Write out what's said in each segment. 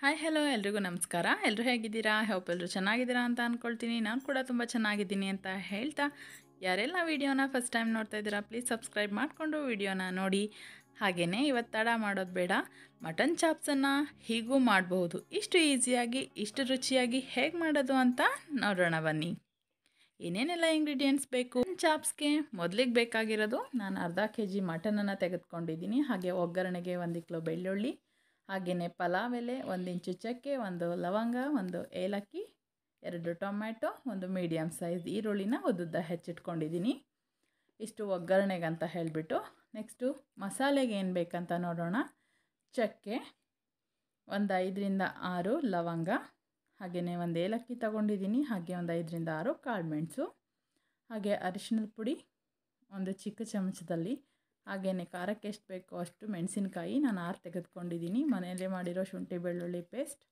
hi hello ಎಲ್ರಿಗೂ ನಮಸ್ಕಾರ ಎಲ್ಲರೂ ಹೇಗಿದ್ದೀರಾ ಹೋಪ್ ಎಲ್ಲರೂ ಚೆನ್ನಾಗಿದ್ದೀರಾ ಅಂತ ಅಂದ್ಕೊಳ್ತೀನಿ ನಾನು ಕೂಡ ತುಂಬ ಚೆನ್ನಾಗಿದ್ದೀನಿ ಅಂತ ಹೇಳ್ತಾ ಯಾರೆಲ್ಲ ವೀಡಿಯೋನ ಫಸ್ಟ್ ಟೈಮ್ ನೋಡ್ತಾ ಇದ್ದೀರಾ ಪ್ಲೀಸ್ ಸಬ್ಸ್ಕ್ರೈಬ್ ಮಾಡಿಕೊಂಡು ವೀಡಿಯೋನ ನೋಡಿ ಹಾಗೆಯೇ ಇವತ್ತು ತಡ ಮಾಡೋದು ಬೇಡ ಮಟನ್ ಚಾಪ್ಸನ್ನು ಹೀಗೂ ಮಾಡಬಹುದು ಇಷ್ಟು ಈಸಿಯಾಗಿ ಇಷ್ಟು ರುಚಿಯಾಗಿ ಹೇಗೆ ಮಾಡೋದು ಅಂತ ನೋಡೋಣ ಬನ್ನಿ ಏನೇನೆಲ್ಲ ಇಂಗ್ರೀಡಿಯೆಂಟ್ಸ್ ಬೇಕು ಚಾಪ್ಸ್ಗೆ ಮೊದಲಿಗೆ ಬೇಕಾಗಿರೋದು ನಾನು ಅರ್ಧ ಕೆ ಜಿ ಮಟನನ್ನು ತೆಗೆದುಕೊಂಡಿದ್ದೀನಿ ಹಾಗೆ ಒಗ್ಗರಣೆಗೆ ಒಂದು ಕಿಲೋ ಬೆಳ್ಳುಳ್ಳಿ ಹಾಗೆಯೇ ಪಲಾವ್ ಎಲೆ ಒಂದು ಇಂಚು ಚಕ್ಕೆ ಒಂದು ಲವಂಗ ಒಂದು ಏಲಕ್ಕಿ ಎರಡು ಟೊಮ್ಯಾಟೊ ಒಂದು ಮೀಡಿಯಮ್ ಸೈಜ್ ಈರುಳ್ಳಿನ ಉದ್ದುದ್ದ ಹೆಚ್ಚಿಟ್ಕೊಂಡಿದ್ದೀನಿ ಇಷ್ಟು ಒಗ್ಗರಣೆಗಂತ ಹೇಳಿಬಿಟ್ಟು ನೆಕ್ಸ್ಟು ಮಸಾಲೆಗೆ ಏನು ಬೇಕಂತ ನೋಡೋಣ ಚಕ್ಕೆ ಒಂದು ಐದರಿಂದ ಆರು ಲವಂಗ ಹಾಗೆಯೇ ಒಂದು ಏಲಕ್ಕಿ ತಗೊಂಡಿದ್ದೀನಿ ಹಾಗೆ ಒಂದು ಐದರಿಂದ ಆರು ಕಾಳುಮೆಣಸು ಹಾಗೆ ಅರಿಶಿಣದ ಪುಡಿ ಒಂದು ಚಿಕ್ಕ ಚಮಚದಲ್ಲಿ ಹಾಗೆಯೇ ಖಾರಕ್ಕೆ ಎಷ್ಟು ಬೇಕೋ ಅಷ್ಟು ಮೆಣಸಿನ್ಕಾಯಿ ನಾನು ಆರು ತೆಗೆದುಕೊಂಡಿದ್ದೀನಿ ಮನೆಯಲ್ಲೇ ಮಾಡಿರೋ ಶುಂಠಿ ಬೆಳ್ಳುಳ್ಳಿ ಪೇಸ್ಟ್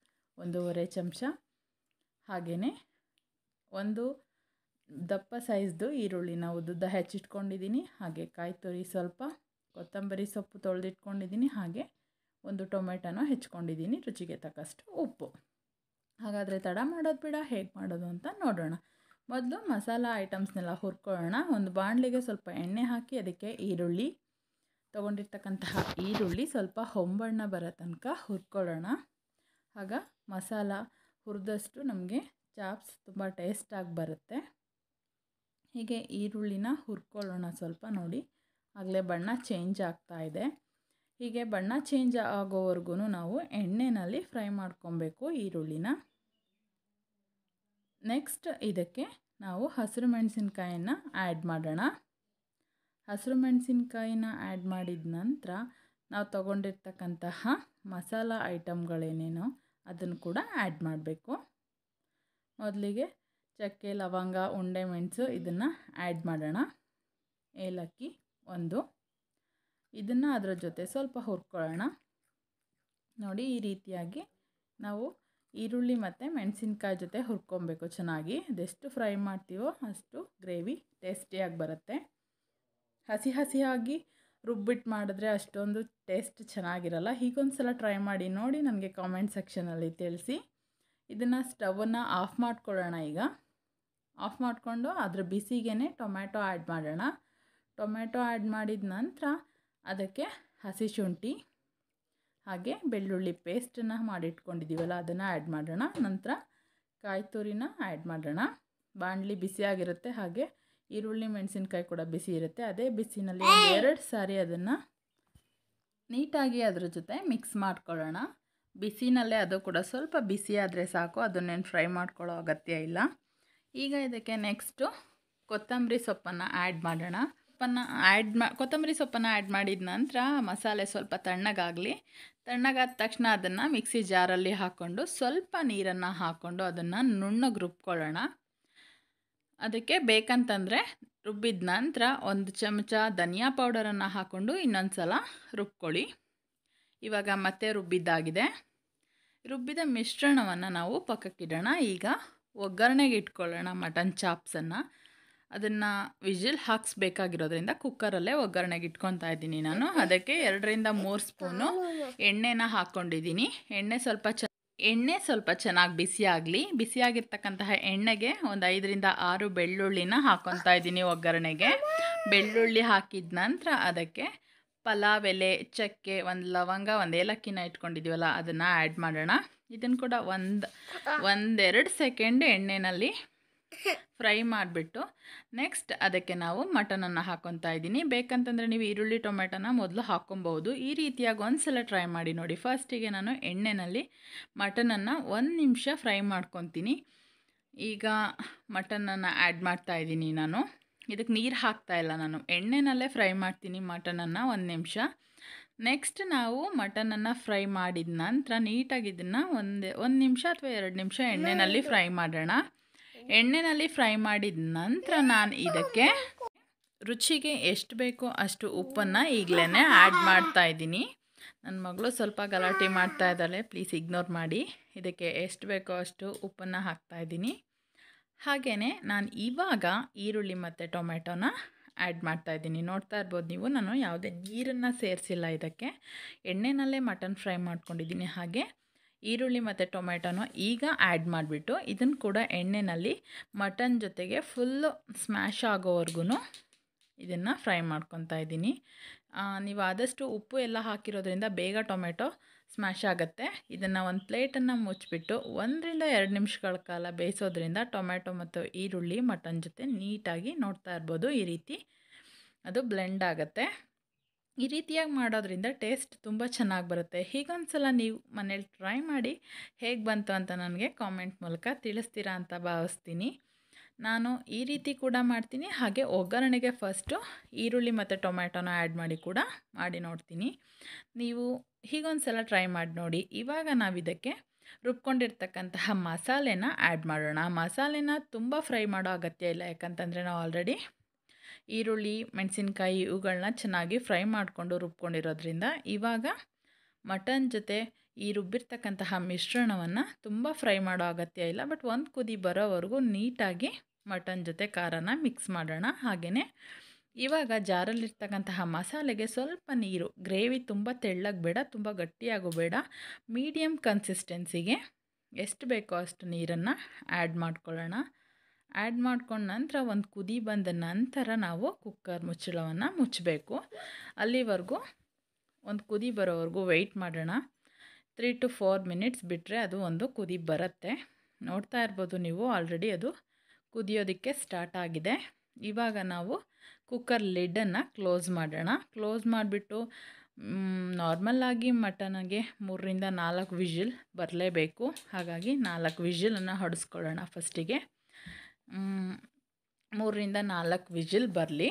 ಒಂದೂವರೆ ಚಮಚ ಹಾಗೆಯೇ ಒಂದು ದಪ್ಪ ಸೈಜ್ದು ನಾವು ಉದ್ದುದ್ದ ಹೆಚ್ಚಿಟ್ಕೊಂಡಿದ್ದೀನಿ ಹಾಗೆ ಕಾಯಿ ತುರಿ ಸ್ವಲ್ಪ ಕೊತ್ತಂಬರಿ ಸೊಪ್ಪು ತೊಳೆದಿಟ್ಕೊಂಡಿದ್ದೀನಿ ಹಾಗೆ ಒಂದು ಟೊಮೆಟೊನ ಹೆಚ್ಕೊಂಡಿದ್ದೀನಿ ರುಚಿಗೆ ತಕ್ಕಷ್ಟು ಉಪ್ಪು ಹಾಗಾದರೆ ತಡ ಮಾಡೋದು ಬಿಡ ಹೇಗೆ ಮಾಡೋದು ಅಂತ ನೋಡೋಣ ಮೊದಲು ಮಸಾಲ ಐಟಮ್ಸ್ನೆಲ್ಲ ಹುರ್ಕೊಳ್ಳೋಣ ಒಂದು ಬಾಣಲೆಗೆ ಸ್ವಲ್ಪ ಎಣ್ಣೆ ಹಾಕಿ ಅದಕ್ಕೆ ಈರುಳ್ಳಿ ತೊಗೊಂಡಿರ್ತಕ್ಕಂತಹ ಈರುಳ್ಳಿ ಸ್ವಲ್ಪ ಹೊಂಬಣ್ಣ ಬರೋ ತನಕ ಹುರ್ಕೊಳ್ಳೋಣ ಆಗ ಮಸಾಲ ಹುರಿದಷ್ಟು ನಮಗೆ ಚಾಪ್ಸ್ ತುಂಬ ಟೇಸ್ಟಾಗಿ ಬರುತ್ತೆ ಹೀಗೆ ಈರುಳ್ಳಿನ ಹುರ್ಕೊಳ್ಳೋಣ ಸ್ವಲ್ಪ ನೋಡಿ ಆಗಲೇ ಬಣ್ಣ ಚೇಂಜ್ ಆಗ್ತಾ ಇದೆ ಹೀಗೆ ಬಣ್ಣ ಚೇಂಜ್ ಆಗೋವರೆಗೂ ನಾವು ಎಣ್ಣೆಯಲ್ಲಿ ಫ್ರೈ ಮಾಡ್ಕೊಬೇಕು ಈರುಳ್ಳಿನ ನೆಕ್ಸ್ಟ್ ಇದಕ್ಕೆ ನಾವು ಹಸಿರು ಮೆಣಸಿನ್ಕಾಯನ್ನು ಆ್ಯಡ್ ಮಾಡೋಣ ಹಸಿರು ಮೆಣಸಿನ್ಕಾಯಿನ ಆ್ಯಡ್ ಮಾಡಿದ ನಂತರ ನಾವು ತಗೊಂಡಿರ್ತಕ್ಕಂತಹ ಮಸಾಲ ಐಟಮ್ಗಳೇನೇನೋ ಅದನ್ನು ಕೂಡ ಆ್ಯಡ್ ಮಾಡಬೇಕು ಮೊದಲಿಗೆ ಚಕ್ಕೆ ಲವಂಗ ಉಂಡೆ ಮೆಣಸು ಇದನ್ನು ಆ್ಯಡ್ ಮಾಡೋಣ ಏಲಕ್ಕಿ ಒಂದು ಇದನ್ನು ಅದರ ಜೊತೆ ಸ್ವಲ್ಪ ಹುರ್ಕೊಳ್ಳೋಣ ನೋಡಿ ಈ ರೀತಿಯಾಗಿ ನಾವು ಈರುಳ್ಳಿ ಮತ್ತು ಮೆಣಸಿನ್ಕಾಯಿ ಜೊತೆ ಹುರ್ಕೊಬೇಕು ಚೆನ್ನಾಗಿ ಅದೆಷ್ಟು ಫ್ರೈ ಮಾಡ್ತೀವೋ ಅಷ್ಟು ಗ್ರೇವಿ ಟೇಸ್ಟಿಯಾಗಿ ಬರುತ್ತೆ ಹಸಿ ಹಸಿಯಾಗಿ ರುಬ್ಬಿಟ್ಟು ಮಾಡಿದ್ರೆ ಅಷ್ಟೊಂದು ಟೇಸ್ಟ್ ಚೆನ್ನಾಗಿರಲ್ಲ ಹೀಗೊಂದು ಸಲ ಟ್ರೈ ಮಾಡಿ ನೋಡಿ ನನಗೆ ಕಾಮೆಂಟ್ ಸೆಕ್ಷನಲ್ಲಿ ತಿಳಿಸಿ ಇದನ್ನು ಸ್ಟವನ್ನು ಆಫ್ ಮಾಡ್ಕೊಳ್ಳೋಣ ಈಗ ಆಫ್ ಮಾಡಿಕೊಂಡು ಅದ್ರ ಬಿಸಿಗೆ ಟೊಮ್ಯಾಟೊ ಆ್ಯಡ್ ಮಾಡೋಣ ಟೊಮ್ಯಾಟೊ ಆ್ಯಡ್ ಮಾಡಿದ ನಂತರ ಅದಕ್ಕೆ ಹಸಿ ಶುಂಠಿ ಹಾಗೆ ಬೆಳ್ಳುಳ್ಳಿ ಪೇಸ್ಟನ್ನು ಮಾಡಿಟ್ಕೊಂಡಿದ್ದೀವಲ್ಲ ಅದನ್ನು ಆ್ಯಡ್ ಮಾಡೋಣ ನಂತರ ಕಾಯಿ ತುರಿನ ಆ್ಯಡ್ ಮಾಡೋಣ ಬಾಣಲಿ ಬಿಸಿಯಾಗಿರುತ್ತೆ ಹಾಗೆ ಈರುಳ್ಳಿ ಮೆಣಸಿನ್ಕಾಯಿ ಕೂಡ ಬಿಸಿ ಇರುತ್ತೆ ಅದೇ ಬಿಸಿನಲ್ಲಿ ಎರಡು ಸಾರಿ ಅದನ್ನು ನೀಟಾಗಿ ಅದ್ರ ಜೊತೆ ಮಿಕ್ಸ್ ಮಾಡ್ಕೊಳ್ಳೋಣ ಬಿಸಿನಲ್ಲೇ ಅದು ಕೂಡ ಸ್ವಲ್ಪ ಬಿಸಿ ಆದರೆ ಸಾಕು ಅದನ್ನೇನು ಫ್ರೈ ಮಾಡ್ಕೊಳ್ಳೋ ಅಗತ್ಯ ಇಲ್ಲ ಈಗ ಇದಕ್ಕೆ ನೆಕ್ಸ್ಟು ಕೊತ್ತಂಬರಿ ಸೊಪ್ಪನ್ನು ಆ್ಯಡ್ ಮಾಡೋಣ ಸೊಪ್ಪನ್ನು ಆ್ಯಡ್ ಮಾ ಕೊತ್ತಂಬರಿ ಸೊಪ್ಪನ್ನು ಆ್ಯಡ್ ಮಾಡಿದ ನಂತರ ಮಸಾಲೆ ಸ್ವಲ್ಪ ತಣ್ಣಗಾಗಲಿ ತಣ್ಣಗಾದ ತಕ್ಷಣ ಅದನ್ನು ಮಿಕ್ಸಿ ಜಾರಲ್ಲಿ ಹಾಕ್ಕೊಂಡು ಸ್ವಲ್ಪ ನೀರನ್ನು ಹಾಕ್ಕೊಂಡು ಅದನ್ನು ನುಣ್ಣಗೆ ರುಬ್ಕೊಳ್ಳೋಣ ಅದಕ್ಕೆ ಬೇಕಂತಂದರೆ ರುಬ್ಬಿದ ನಂತರ ಒಂದು ಚಮಚ ಧನಿಯಾ ಪೌಡರನ್ನು ಹಾಕ್ಕೊಂಡು ಇನ್ನೊಂದು ಸಲ ರುಬ್ಕೊಳ್ಳಿ ಇವಾಗ ಮತ್ತೆ ರುಬ್ಬಿದ್ದಾಗಿದೆ ರುಬ್ಬಿದ ಮಿಶ್ರಣವನ್ನು ನಾವು ಪಕ್ಕಕ್ಕಿಡೋಣ ಈಗ ಒಗ್ಗರಣೆಗೆ ಇಟ್ಕೊಳ್ಳೋಣ ಮಟನ್ ಚಾಪ್ಸನ್ನು ಅದನ್ನು ವಿಜಿಲ್ ಹಾಕ್ಸ್ಬೇಕಾಗಿರೋದ್ರಿಂದ ಕುಕ್ಕರಲ್ಲೇ ಒಗ್ಗರಣೆಗೆ ಇಟ್ಕೊತಾ ಇದ್ದೀನಿ ನಾನು ಅದಕ್ಕೆ ಎರಡರಿಂದ ಮೂರು ಸ್ಪೂನು ಎಣ್ಣೆನ ಹಾಕ್ಕೊಂಡಿದ್ದೀನಿ ಎಣ್ಣೆ ಸ್ವಲ್ಪ ಚ ಎಣ್ಣೆ ಸ್ವಲ್ಪ ಚೆನ್ನಾಗಿ ಬಿಸಿಯಾಗಲಿ ಬಿಸಿಯಾಗಿರ್ತಕ್ಕಂತಹ ಎಣ್ಣೆಗೆ ಒಂದು ಐದರಿಂದ ಆರು ಬೆಳ್ಳುಳ್ಳಿನ ಹಾಕೊತಾ ಇದ್ದೀನಿ ಒಗ್ಗರಣೆಗೆ ಬೆಳ್ಳುಳ್ಳಿ ಹಾಕಿದ ನಂತರ ಅದಕ್ಕೆ ಪಲಾವ್ ಎಲೆ ಚಕ್ಕೆ ಒಂದು ಲವಂಗ ಒಂದು ಏಲಕ್ಕಿನ ಇಟ್ಕೊಂಡಿದ್ದೀವಲ್ಲ ಅದನ್ನು ಆ್ಯಡ್ ಮಾಡೋಣ ಇದನ್ನು ಕೂಡ ಒಂದು ಒಂದೆರಡು ಸೆಕೆಂಡ್ ಎಣ್ಣೆನಲ್ಲಿ ಫ್ರೈ ಮಾಡಿಬಿಟ್ಟು ನೆಕ್ಸ್ಟ್ ಅದಕ್ಕೆ ನಾವು ಮಟನನ್ನು ಹಾಕೊತಾ ಇದ್ದೀನಿ ಬೇಕಂತಂದರೆ ನೀವು ಈರುಳ್ಳಿ ಟೊಮೆಟೊನ ಮೊದಲು ಹಾಕ್ಕೊಬೋದು ಈ ರೀತಿಯಾಗಿ ಒಂದು ಸಲ ಟ್ರೈ ಮಾಡಿ ನೋಡಿ ಫಸ್ಟಿಗೆ ನಾನು ಎಣ್ಣೆನಲ್ಲಿ ಮಟನನ್ನು ಒಂದು ನಿಮಿಷ ಫ್ರೈ ಮಾಡ್ಕೊತೀನಿ ಈಗ ಮಟನನ್ನು ಆ್ಯಡ್ ಮಾಡ್ತಾ ಇದ್ದೀನಿ ನಾನು ಇದಕ್ಕೆ ನೀರು ಹಾಕ್ತಾ ಇಲ್ಲ ನಾನು ಎಣ್ಣೆನಲ್ಲೇ ಫ್ರೈ ಮಾಡ್ತೀನಿ ಮಟನನ್ನು ಒಂದು ನಿಮಿಷ ನೆಕ್ಸ್ಟ್ ನಾವು ಮಟನನ್ನು ಫ್ರೈ ಮಾಡಿದ ನಂತರ ನೀಟಾಗಿ ಇದನ್ನು ಒಂದೇ ಒಂದು ನಿಮಿಷ ಅಥವಾ ಎರಡು ನಿಮಿಷ ಎಣ್ಣೆನಲ್ಲಿ ಫ್ರೈ ಮಾಡೋಣ ಎಣ್ಣೆಯಲ್ಲಿ ಫ್ರೈ ಮಾಡಿದ ನಂತರ ನಾನು ಇದಕ್ಕೆ ರುಚಿಗೆ ಎಷ್ಟು ಬೇಕೋ ಅಷ್ಟು ಉಪ್ಪನ್ನು ಈಗಲೇ ಆ್ಯಡ್ ಮಾಡ್ತಾ ಇದ್ದೀನಿ ನನ್ನ ಮಗಳು ಸ್ವಲ್ಪ ಗಲಾಟೆ ಮಾಡ್ತಾ ಇದ್ದಾಳೆ ಪ್ಲೀಸ್ ಇಗ್ನೋರ್ ಮಾಡಿ ಇದಕ್ಕೆ ಎಷ್ಟು ಬೇಕೋ ಅಷ್ಟು ಉಪ್ಪನ್ನು ಹಾಕ್ತಾ ಇದ್ದೀನಿ ಹಾಗೆಯೇ ನಾನು ಇವಾಗ ಈರುಳ್ಳಿ ಮತ್ತು ಟೊಮೆಟೊನ ಆ್ಯಡ್ ಮಾಡ್ತಾ ಇದ್ದೀನಿ ನೋಡ್ತಾ ಇರ್ಬೋದು ನೀವು ನಾನು ಯಾವುದೇ ನೀರನ್ನು ಸೇರಿಸಿಲ್ಲ ಇದಕ್ಕೆ ಎಣ್ಣೆನಲ್ಲೇ ಮಟನ್ ಫ್ರೈ ಮಾಡ್ಕೊಂಡಿದ್ದೀನಿ ಹಾಗೆ ಈರುಳ್ಳಿ ಮತ್ತು ಟೊಮೆಟೊನೂ ಈಗ ಆ್ಯಡ್ ಮಾಡಿಬಿಟ್ಟು ಇದನ್ನು ಕೂಡ ಎಣ್ಣೆಯಲ್ಲಿ ಮಟನ್ ಜೊತೆಗೆ ಫುಲ್ಲು ಸ್ಮ್ಯಾಶ್ ಆಗೋವರೆಗೂ ಇದನ್ನು ಫ್ರೈ ಮಾಡ್ಕೊತಾ ಇದ್ದೀನಿ ನೀವು ಆದಷ್ಟು ಉಪ್ಪು ಎಲ್ಲ ಹಾಕಿರೋದ್ರಿಂದ ಬೇಗ ಟೊಮೆಟೊ ಸ್ಮ್ಯಾಶ್ ಆಗುತ್ತೆ ಇದನ್ನು ಒಂದು ಪ್ಲೇಟನ್ನು ಮುಚ್ಚಿಬಿಟ್ಟು ಒಂದರಿಂದ ಎರಡು ನಿಮಿಷಗಳ ಕಾಲ ಬೇಯಿಸೋದ್ರಿಂದ ಟೊಮೆಟೊ ಮತ್ತು ಈರುಳ್ಳಿ ಮಟನ್ ಜೊತೆ ನೀಟಾಗಿ ನೋಡ್ತಾ ಇರ್ಬೋದು ಈ ರೀತಿ ಅದು ಬ್ಲೆಂಡ್ ಆಗುತ್ತೆ ಈ ರೀತಿಯಾಗಿ ಮಾಡೋದ್ರಿಂದ ಟೇಸ್ಟ್ ತುಂಬ ಚೆನ್ನಾಗಿ ಬರುತ್ತೆ ಹೀಗೊಂದ್ಸಲ ನೀವು ಮನೇಲಿ ಟ್ರೈ ಮಾಡಿ ಹೇಗೆ ಬಂತು ಅಂತ ನನಗೆ ಕಾಮೆಂಟ್ ಮೂಲಕ ತಿಳಿಸ್ತೀರಾ ಅಂತ ಭಾವಿಸ್ತೀನಿ ನಾನು ಈ ರೀತಿ ಕೂಡ ಮಾಡ್ತೀನಿ ಹಾಗೆ ಒಗ್ಗರಣೆಗೆ ಫಸ್ಟು ಈರುಳ್ಳಿ ಮತ್ತು ಟೊಮ್ಯಾಟೊನ ಆ್ಯಡ್ ಮಾಡಿ ಕೂಡ ಮಾಡಿ ನೋಡ್ತೀನಿ ನೀವು ಹೀಗೊಂದ್ಸಲ ಟ್ರೈ ಮಾಡಿ ನೋಡಿ ಇವಾಗ ನಾವು ಇದಕ್ಕೆ ರುಬ್ಕೊಂಡಿರ್ತಕ್ಕಂತಹ ಮಸಾಲೆನ ಆ್ಯಡ್ ಮಾಡೋಣ ಮಸಾಲೆನ ತುಂಬ ಫ್ರೈ ಮಾಡೋ ಅಗತ್ಯ ಇಲ್ಲ ಯಾಕಂತಂದರೆ ನಾವು ಆಲ್ರೆಡಿ ಈರುಳ್ಳಿ ಮೆಣಸಿನ್ಕಾಯಿ ಇವುಗಳನ್ನ ಚೆನ್ನಾಗಿ ಫ್ರೈ ಮಾಡಿಕೊಂಡು ರುಬ್ಕೊಂಡಿರೋದ್ರಿಂದ ಇವಾಗ ಮಟನ್ ಜೊತೆ ಈ ರುಬ್ಬಿರ್ತಕ್ಕಂತಹ ಮಿಶ್ರಣವನ್ನು ತುಂಬ ಫ್ರೈ ಮಾಡೋ ಅಗತ್ಯ ಇಲ್ಲ ಬಟ್ ಒಂದು ಕುದಿ ಬರೋವರೆಗೂ ನೀಟಾಗಿ ಮಟನ್ ಜೊತೆ ಖಾರನ ಮಿಕ್ಸ್ ಮಾಡೋಣ ಹಾಗೆಯೇ ಇವಾಗ ಜಾರಲ್ಲಿರ್ತಕ್ಕಂತಹ ಮಸಾಲೆಗೆ ಸ್ವಲ್ಪ ನೀರು ಗ್ರೇವಿ ತುಂಬ ತೆಳ್ಳಗೆ ಬೇಡ ತುಂಬ ಗಟ್ಟಿಯಾಗೂ ಬೇಡ ಮೀಡಿಯಮ್ ಕನ್ಸಿಸ್ಟೆನ್ಸಿಗೆ ಎಷ್ಟು ಬೇಕೋ ಅಷ್ಟು ನೀರನ್ನು ಆ್ಯಡ್ ಮಾಡ್ಕೊಳ್ಳೋಣ ಆ್ಯಡ್ ಮಾಡ್ಕೊಂಡ ನಂತರ ಒಂದು ಕುದಿ ಬಂದ ನಂತರ ನಾವು ಕುಕ್ಕರ್ ಮುಚ್ಚಳವನ್ನು ಮುಚ್ಚಬೇಕು ಅಲ್ಲಿವರೆಗೂ ಒಂದು ಕುದಿ ಬರೋವರೆಗೂ ವೆಯ್ಟ್ ಮಾಡೋಣ ತ್ರೀ ಟು ಫೋರ್ ಮಿನಿಟ್ಸ್ ಬಿಟ್ಟರೆ ಅದು ಒಂದು ಕುದಿ ಬರುತ್ತೆ ನೋಡ್ತಾ ಇರ್ಬೋದು ನೀವು ಆಲ್ರೆಡಿ ಅದು ಕುದಿಯೋದಕ್ಕೆ ಸ್ಟಾರ್ಟ್ ಆಗಿದೆ ಇವಾಗ ನಾವು ಕುಕ್ಕರ್ ಲಿಡ್ಡನ್ನು ಕ್ಲೋಸ್ ಮಾಡೋಣ ಕ್ಲೋಸ್ ಮಾಡಿಬಿಟ್ಟು ನಾರ್ಮಲ್ಲಾಗಿ ಮಟನ್ಗೆ ಮೂರರಿಂದ ನಾಲ್ಕು ವಿಜಿಲ್ ಬರಲೇಬೇಕು ಹಾಗಾಗಿ ನಾಲ್ಕು ವಿಷಿಲನ್ನು ಹೊಡೆಸ್ಕೊಳ್ಳೋಣ ಫಸ್ಟಿಗೆ ಮೂರರಿಂದ ನಾಲ್ಕು ವಿಜಿಲ್ ಬರಲಿ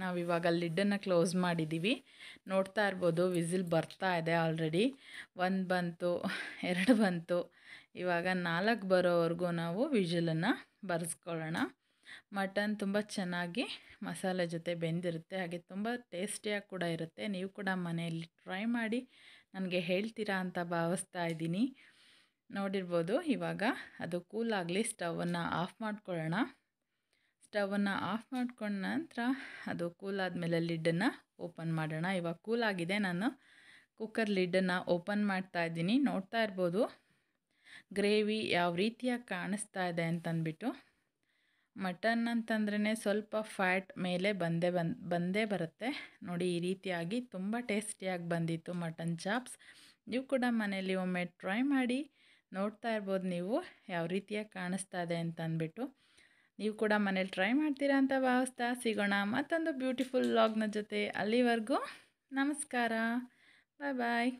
ನಾವಿವಾಗ ಲಿಡ್ಡನ್ನು ಕ್ಲೋಸ್ ಮಾಡಿದ್ದೀವಿ ನೋಡ್ತಾ ಇರ್ಬೋದು ವಿಜಿಲ್ ಬರ್ತಾ ಇದೆ ಆಲ್ರೆಡಿ ಒಂದು ಬಂತು ಎರಡು ಬಂತು ಇವಾಗ ನಾಲ್ಕು ಬರೋವರೆಗೂ ನಾವು ವಿಜಿಲನ್ನು ಬರೆಸ್ಕೊಳ್ಳೋಣ ಮಟನ್ ತುಂಬ ಚೆನ್ನಾಗಿ ಮಸಾಲೆ ಜೊತೆ ಬೆಂದಿರುತ್ತೆ ಹಾಗೆ ತುಂಬ ಟೇಸ್ಟಿಯಾಗಿ ಕೂಡ ಇರುತ್ತೆ ನೀವು ಕೂಡ ಮನೆಯಲ್ಲಿ ಟ್ರೈ ಮಾಡಿ ನನಗೆ ಹೇಳ್ತೀರಾ ಅಂತ ಭಾವಿಸ್ತಾ ಇದ್ದೀನಿ ನೋಡಿರ್ಬೋದು ಇವಾಗ ಅದು ಕೂಲಾಗಲಿ ಸ್ಟವನ್ನು ಆಫ್ ಮಾಡ್ಕೊಳ್ಳೋಣ ಸ್ಟವನ್ನು ಆಫ್ ಮಾಡ್ಕೊಂಡ ನಂತರ ಅದು ಮೇಲೆ ಲಿಡ್ಡನ್ನು ಓಪನ್ ಮಾಡೋಣ ಇವಾಗ ಕೂಲಾಗಿದೆ ನಾನು ಕುಕ್ಕರ್ ಲಿಡ್ಡನ್ನು ಓಪನ್ ಮಾಡ್ತಾ ಇದ್ದೀನಿ ನೋಡ್ತಾ ಇರ್ಬೋದು ಗ್ರೇವಿ ಯಾವ ರೀತಿಯಾಗಿ ಕಾಣಿಸ್ತಾ ಇದೆ ಅಂತಂದ್ಬಿಟ್ಟು ಮಟನ್ ಅಂತಂದ್ರೇ ಸ್ವಲ್ಪ ಫ್ಯಾಟ್ ಮೇಲೆ ಬಂದೇ ಬಂದು ಬಂದೇ ಬರುತ್ತೆ ನೋಡಿ ಈ ರೀತಿಯಾಗಿ ತುಂಬ ಟೇಸ್ಟಿಯಾಗಿ ಬಂದಿತ್ತು ಮಟನ್ ಚಾಪ್ಸ್ ನೀವು ಕೂಡ ಮನೇಲಿ ಒಮ್ಮೆ ಟ್ರೈ ಮಾಡಿ ನೋಡ್ತಾ ಇರ್ಬೋದು ನೀವು ಯಾವ ರೀತಿಯಾಗಿ ಕಾಣಿಸ್ತಾ ಇದೆ ಅಂತ ಅಂದ್ಬಿಟ್ಟು ನೀವು ಕೂಡ ಮನೇಲಿ ಟ್ರೈ ಮಾಡ್ತೀರಾ ಅಂತ ಭಾವಿಸ್ತಾ ಸಿಗೋಣ ಮತ್ತೊಂದು ಬ್ಯೂಟಿಫುಲ್ ವ್ಲಾಗ್ನ ಜೊತೆ ಅಲ್ಲಿವರೆಗೂ ನಮಸ್ಕಾರ ಬಾಯ್ ಬಾಯ್